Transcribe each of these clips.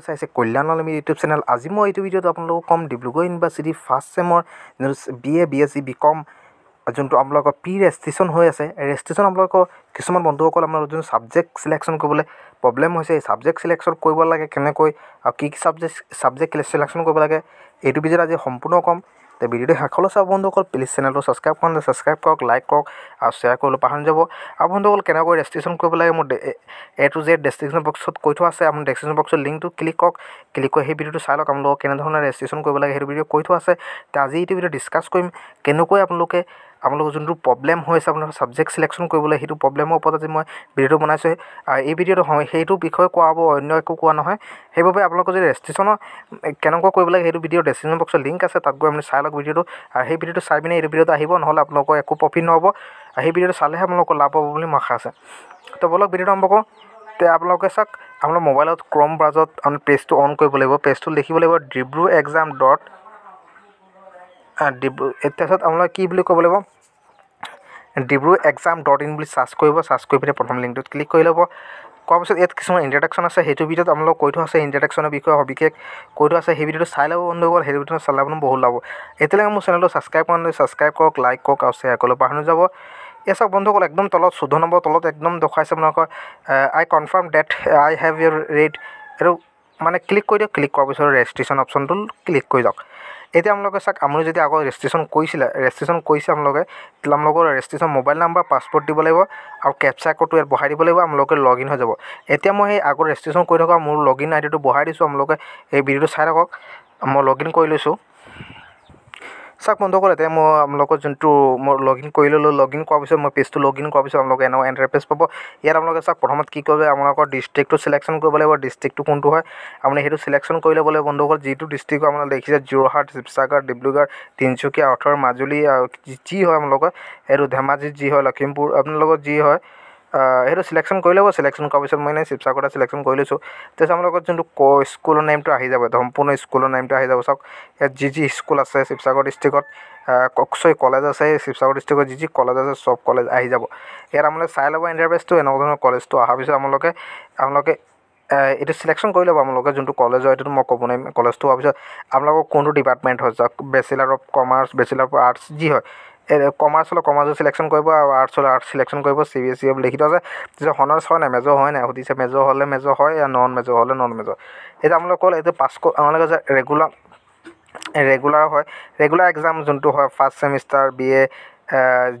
video' চাইছে কল্যাণ আলমী ইউটিউব চেনেল আজি মই এইটো ভিডিঅ'ত আপোনালোকক ক'ম ডিব্ৰুগড় ইউনিভাৰ্চিটি ফাৰ্ষ্ট চেমৰ যোনটো B A B S C B com যোনটো আপোনালোকৰ প্ৰি ৰেজিষ্ট্ৰেশ্যন হৈ আছে ৰেজিষ্ট্ৰেশ্যন আপোনালোকৰ কিছুমান বন্ধুসকল আপোনালোকৰ যোনটো ছাবজেক্ট চিলেকশ্যন কৰিবলৈ প্ৰব্লেম হৈছে এই ছাবজেক্ট চিলেকশ্যন কৰিব লাগে কেনেকৈ আৰু কি কি ছাবজেক্ট ছাবজেক্ট চিলেকশ্যন কৰিব লাগে এইটো ভিডিঅ'ত আজি সম্পূৰ্ণ ক'ম তে ভিডিওটো শেষ হ'লে চাওক বন্ধুসকল প্লিজ চেনেলটো ছাবস্ক্ৰাইব কৰক ছাবস্ক্ৰাইব কৰক লাইক কৰক আৰু শ্বেয়াৰ কৰিবলৈ পাহৰি যাব আৰু বন্ধুসকল কেনেকৈ ৰেজিষ্ট্ৰেশ্যন কৰিব লাগে মোৰ এ টু জেড ডেছক্ৰিপশ্যন বক্সত কৈ থোৱা আছে আপুনি ডেছক্ৰিপশ্যন বক্সত লিংকটো ক্লিক কৰক ক্লিক কৰি সেই ভিডিঅ'টো চাই লওক আপোনালোকক কেনেধৰণে ৰেজিষ্ট্ৰেশ্যন কৰিব লাগে সেইটো ভিডিঅ' কৈ থোৱা আছে তে আজি এইটো ভিডিঅ' ডিছকাছ কৰিম কেনেকৈ আপোনালোকে আপোনালোকৰ যোনটো প্ৰব্লেম হৈছে আপোনালোকৰ ছাবজেক্ট চিলেকশ্যন কৰিবলৈ সেইটো প্ৰব্লেমৰ ওপৰত আজি মই ভিডিঅ'টো বনাইছোঁ আৰু এই ভিডিঅ'টো হয় সেইটো বিষয়ে কোৱা হ'ব অন্য একো কোৱা নহয় সেইবাবে আপোনালোকৰ যদি ৰেজিষ্ট্ৰেশ্যনৰ কেনেকুৱা কৰিব লাগে সেইটো ভিডিঅ' ডেচক্ৰিপশ্যন বক্সৰ লিংক আছে তাত গৈ আপুনি চাই লওক ভিডিঅ'টো আৰু সেই ভিডিঅ'টো চাই পিনে এইটো ভিডিঅ'টো আহিব নহ'লে আপোনালোকৰ একো প্ৰফিট নহ'ব আৰু সেই ভিডিঅ'টো চালেহে আপোনালোকৰ লাভ হ'ব বুলি মই আশা আছে তো ব'লক ভিডিঅ'টো আৰম্ভ কৰোঁ তে আপোনালোকে চাওক আপোনালোকৰ মোবাইলত ক্ৰম ব্ৰাউজত আপুনি পেজটো অন কৰিব লাগিব পেজটো লিখিব লাগিব ডিব্ৰু এক্সাম ডট ডিব্ৰু তাৰপিছত আপোনালোকে কি বুলি ক'ব লাগিব ডিব্ৰু এক্সাম ডট ইন বুলি চাৰ্চ কৰিব চাৰ্চ কৰি পিনে প্ৰথম লিংকটোত ক্লিক কৰি ল'ব কৰাৰ পিছত ইয়াত কিছুমান ইণ্ট্ৰডাকশ্যন আছে সেইটো ভিডিঅ'ত আপোনালোকে কৈ থোৱা আছে ইণ্ট্ৰডাকশ্যনৰ বিষয়ে সবিশেষ কৈ থোৱা আছে সেই ভিডিঅ'টো চাই ল'ব বন্ধু হ'ল সেই ভিডিঅ'টো চালে আপোনাৰ বহুত লাভ এতিয়ালৈকে মোৰ চেনেলটো ছাবস্ক্ৰাইব কৰা নাই ছাবস্ক্ৰাইব কৰক লাইক কৰক আৰু শ্বেয়াৰ কৰিলে পাহৰি যাব এই চাওক বন্ধুসকল একদম তলত চৈধ্য নম্বৰ তলত একদম দেখুৱাইছে আপোনালোকৰ I confirm that I have your read এইটো মানে ক্লিক কৰি দিয়ক ক্লিক কৰাৰ পিছত ৰেজিষ্ট্ৰেশ্যন অপশ্যনটো ক্লিক কৰি যাওক এতিয়া আপোনালোকে চাওক আপুনি যদি আগত ৰেজিষ্ট্ৰেশ্যন কৰিছিলে ৰেজিষ্ট্ৰেশ্যন কৰিছে আপোনালোকে তেতিয়া আপোনালোকৰ ৰেজিষ্ট্ৰেশ্যন মোবাইল নাম্বাৰ পাছপ'ৰ্ট দিব লাগিব আৰু কেপচা ক'ডটো ইয়াত বঢ়াই দিব লাগিব আপোনালোকে লগ ইন হৈ যাব এতিয়া মই সেই আগৰ ৰেজিষ্ট্ৰেশ্যন কৰি থকা মোৰ লগ ইন আইডিটো ডিটো বঢ়াই দিছোঁ আপোনালোকে এই ভিডিঅ'টো চাই থাকক মই লগ ইন কৰি লৈছোঁ চাওক বন্ধুসকল এতিয়া মই আপোনালোকৰ যোনটো মোৰ লগ ইন কৰি ল'লোঁ লগ ইন কৰাৰ পিছত মই পেজটো লগ ইন কৰাৰ পিছত আপোনালোকে এনেকুৱা পেজ পাব ইয়াত আপোনালোকে চাওক প্ৰথমত কি কৰিব আপোনালোকৰ ডিষ্ট্ৰিক্টটো চিলেকশ্যন কৰিব লাগিব ডিষ্ট্ৰিক্টটো কোনটো হয় আপুনি সেইটো চিলেকশ্যন কৰি ল'ব লাগিব বন্ধুসকল যিটো ডিষ্ট্ৰিক্ট আপোনালোকে দেখিছে যোৰহাট শিৱসাগৰ ডিব্ৰুগড় তিনিচুকীয়া অথৰ মাজুলী আৰু যি হয় আপোনালোকৰ সেইটো ধেমাজিত যি হয় লখিমপুৰ আপোনালোকৰ যি হয় সেইটো চিলেকশ্যন কৰি ল'ব চিলেকশ্যন কৰাৰ পিছত মই এনেই শিৱসাগৰতে চিলেকশ্যন কৰি লৈছোঁ তাৰপিছত আমাৰ লগত যোনটো ক স্কুলৰ নেমটো আহি যাব সম্পূৰ্ণ স্কুলৰ নেমটো আহি যাব চাওক ইয়াত যি যি স্কুল আছে শিৱসাগৰ ডিষ্ট্ৰিক্টত চৰি কলেজ আছে শিৱসাগৰ ডিষ্ট্ৰিক্টত যি যি কলেজ আছে চব কলেজ আহি যাব ইয়াত আপোনালোকে চাই ল'ব এণ্টাৰভেজটো এনেকুৱা ধৰণৰ কলেজটো অহাৰ পিছত আপোনালোকে আপোনালোকে এইটো চিলেকশ্যন কৰি ল'ব আপোনালোকে যোনটো কলেজ হয় সেইটোতো মই ক'ব নোৱাৰিম কলেজটো হোৱাৰ পিছত আপোনালোকৰ কোনটো ডিপাৰ্টমেণ্ট হয় যাওক bachelor of commerce bachelor of arts যি হয় কমাৰ্চ হ'লে কমাৰ্চত চিলেকশ্যন কৰিব আৰু আৰ্টছ হ'লে আৰ্টছ চিলেকশ্যন কৰিব চি বি এছ চি লিখিত আছে যে হনাৰ্ছ হয় নাই মেজৰ হয় নাই সুধিছে মেজৰ হ'লে মেজৰ হয় আৰু নন মেজৰ হ'লে নন মেজৰ এতিয়া আপোনালোকে ক'লে এইটো পাছ আপোনালোকে যে ৰেগুলাৰ ৰেগুলাৰ হয় ৰেগুলাৰ এক্সাম যোনটো হয় ফাৰ্ষ্ট ছেমিষ্টাৰ বি এ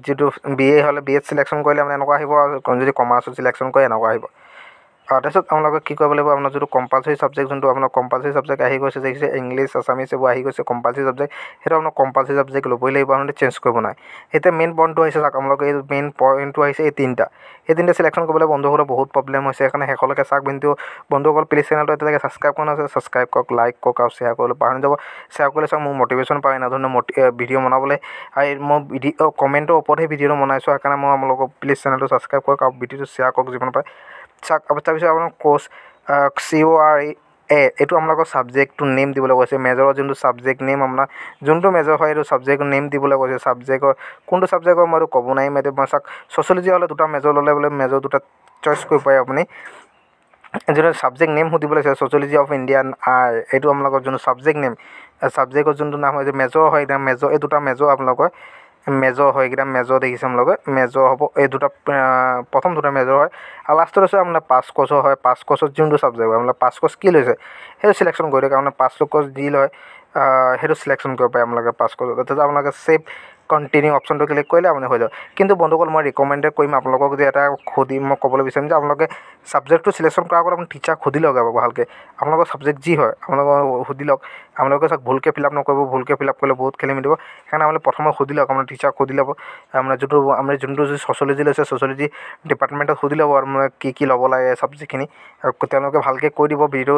যিটো বি এ হ'লে বি এড চিলেকশ্যন কৰিলে মানে এনেকুৱা আহিব আৰু যদি কমাৰ্চত চিলেকশ্যন কৰে এনেকুৱা আহিব তাৰপিছত আপোনালোকে কি কৰিব লাগিব আপোনাৰ যোনটো কম্পালচৰি ছাবজেক্ট যোনটো আপোনাৰ কম্পালচৰি ছাবজেক্ট আহি গৈছে দেখিছে ইংলিছ আছামিছ এইবোৰ আহি গৈছে কম্পালচৰি ছাবজেক্ট সেইটো আপোনাৰ কম্পালচৰি ছাবজেক্ট ল'বই লাগিব আপোনালোকে চেঞ্জ কৰিব নাই এতিয়া মেইন পইণ্টটো আহিছে চাওক আপোনালোকে এই মেইন পইণ্টটো আহিছে এই তিনিটা এই তিনিটা চিলেকশ্যন কৰিবলৈ বন্ধুসকলৰ বহুত প্ৰব্লেম হৈছে সেইকাৰণে শেষলৈকে চাওক কিন্তু বন্ধুসকল প্লিজ চেনেলটো এতিয়ালৈকে ছাবস্ক্ৰাইব কৰা নাছে ছাবস্ক্ৰাইব কৰক লাইক কৰক আৰু শ্বেয়াৰ কৰিবলৈ পাহৰি যাব শ্বেয়াৰ কৰিলে চাওক মোৰ মটিভেশ্যন পায় এনেধৰণৰ মটি ভিডিঅ' বনাবলৈ আৰু মই ভিডিঅ' কমেণ্টৰ ওপৰতহে ভিডিঅ'টো বনাইছোঁ সেইকাৰণে মই আপোনালোকক প্লিজ চেনেলটো ছাবস্ক্ৰাইব কৰক আৰু ভিডিঅ'টো শ্বেয়াৰ কৰক যিমান পাৰে চাক তাৰপিছত আপোনাৰ course C O' R A এইটো আপোনালোকৰ ছাবজেক্টটো নেম দিবলৈ কৈছে মেজৰৰ যোনটো ছাবজেক্ট নেম আপোনাৰ যোনটো মেজৰ হয় সেইটো ছাবজেক্ট নেম দিবলৈ কৈছে ছাবজেক্টৰ কোনটো ছাবজেক্টৰ মইতো ক'ব নোৱাৰিম এইটো মই চাক ছ'চিয়লজি হ'লে দুটা মেজৰ ল'লে বোলে মেজৰ দুটা চইচ কৰিব পাৰে আপুনি যোনটো ছাবজেক্ট নেম সুধিবলৈ আছে ছ'চিয়লজি অফ ইণ্ডিয়ান আৰ এইটো আপোনালোকৰ যোনটো ছাবজেক্ট নেম ছাবজেক্টৰ যোনটো নাম হয় মেজৰ হয় এতিয়া মেজৰ এই দুটা মেজৰ আপোনালোকৰ মেজৰ হয় এইকেইটা মেজৰ দেখিছে আপোনালোকে মেজৰ হ'ব এই দুটা প্ৰথম দুটা মেজৰ হয় আৰু লাষ্টত আছে আপোনাৰ পাঁচ কোচৰ হয় পাঁচ কোচত যোনটো ছাবজেক্ট হয় আপোনালোকে পাঁচ কোচ কি লৈছে সেইটো চিলেকশ্যন কৰি থাকে আপোনাৰ পাঁচটো কোচ দি লয় সেইটো চিলেকশ্যন কৰিব পাৰে আপোনালোকে পাঁচ কোচত তাৰপিছত আপোনালোকে চেভ কণ্টিনিউ অপশ্যনটো ক্লিক কৰিলে আপুনি হৈ যাব কিন্তু বন্ধুসকল মই ৰিকমেণ্ডেড কৰিম আপোনালোকক যে এটা সুধি মই ক'বলৈ বিচাৰিম যে আপোনালোকে ছাবজেক্টটো চিলেকশ্যন কৰাৰ আগত আপুনি টিচাৰক সুধি লওক আকৌ ভালকৈ আপোনালোকৰ ছাবজেক্ট যি হয় আপোনালোকক সুধি লওক আপোনালোকে চাওক ভুলকৈ ফিল আপ নকৰিব ভুলকৈ ফিল আপ কৰিলে বহুত খেলি মেলিব সেইকাৰণে আপুনি প্ৰথমে সুধি লওক আপোনাৰ টিচাৰক সুধি ল'ব আপোনাৰ যোনটো আমি যোনটো ছ'চিয়লজি লৈছে ছ'চিয়লজি ডিপাৰ্টমেণ্টত সুধি ল'ব আৰু মানে কি কি ল'ব লাগে চাবজেক্টখিনি আৰু তেওঁলোকে ভালকৈ কৈ দিব ভিডিঅ'টো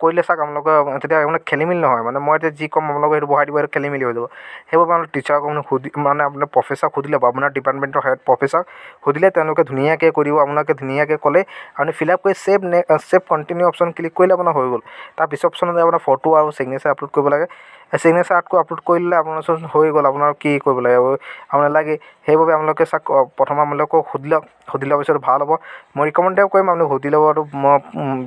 কৰিলে চাওক আপোনালোকে তেতিয়া মানে খেলি মেলি নহয় মানে মই এতিয়া যি ক'ম আপোনালোকে সেইটো বঢ়াই দিব সেইটো খেলিমেলি হৈ যাব সেইবাবে আপোনালোকে টিচাৰক মানে সুধি মানে আপোনাৰ প্ৰফেচাৰ সুধিলে বা আপোনাৰ ডিপাৰ্টমেণ্টৰ হেড প্ৰফেচাৰ সুধিলে তেওঁলোকে ধুনীয়াকৈ কৰিব আপোনালোকে ধুনীয়াকৈ ক'লে আপুনি ফিল আপ কৰি ছেভ নে ছেভ কণ্টিনিউ অপশ্যন ক্লিক কৰিলে আপোনাৰ হৈ গ'ল তাৰপিছত অপশ্যনতে আপোনাৰ ফটো আৰু ছিগনেচাৰ আপলোড কৰিব লাগে ছিগনেচাৰ আৰ্টটো আপলোড কৰি দিলে আপোনাৰ ওচৰত হৈ গ'ল আপোনাৰ কি কৰিব লাগে আৰু নালাগে সেইবাবে আপোনালোকে চাওক প্ৰথমে আপোনালোকক সুধি লওক সুধি লোৱাৰ পিছত ভাল হ'ব মই ৰিকমেণ্ডেও কৰিম আপুনি সুধি ল'বটো মই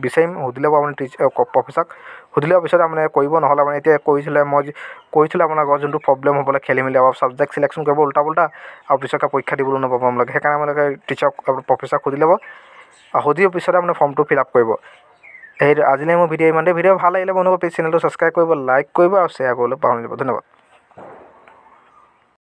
বিচাৰিম সুধি ল'ব আপুনি টিচাৰ প্ৰফেচাৰক সুধি লোৱাৰ পিছত আপুনি কৰিব নহ'লে মানে এতিয়া কৰিছিলে মই যি কৰিছিলোঁ আপোনাৰ ঘৰত যোনটো প্ৰব্লেম হ'ব লাগে খেলি মেলি আৰু ছাবজেক্ট ছিলেকশ্যন কৰিব ওল্টা পোল্টা আৰু পিছতকৈ পৰীক্ষা দিবলৈ নাপাব আপোনালোকে সেইকাৰণে আপোনালোকে টিচাৰক প্ৰফেচাৰক সুধি ল'ব আৰু সুধি পিছতে আপুনি ফৰ্মটো ফিল আপ কৰিব সেইটো আজিলৈ মোৰ ভিডিঅ' ইমানতে ভিডিঅ' ভাল লাগিলে মোৰ প্লিজ চেনেলটো ছাবস্ক্ৰাইব কৰিব লাইক কৰিব আৰু শ্বেয়াৰ কৰিবলৈ পাহৰি নাথাকিব ধন্যবাদ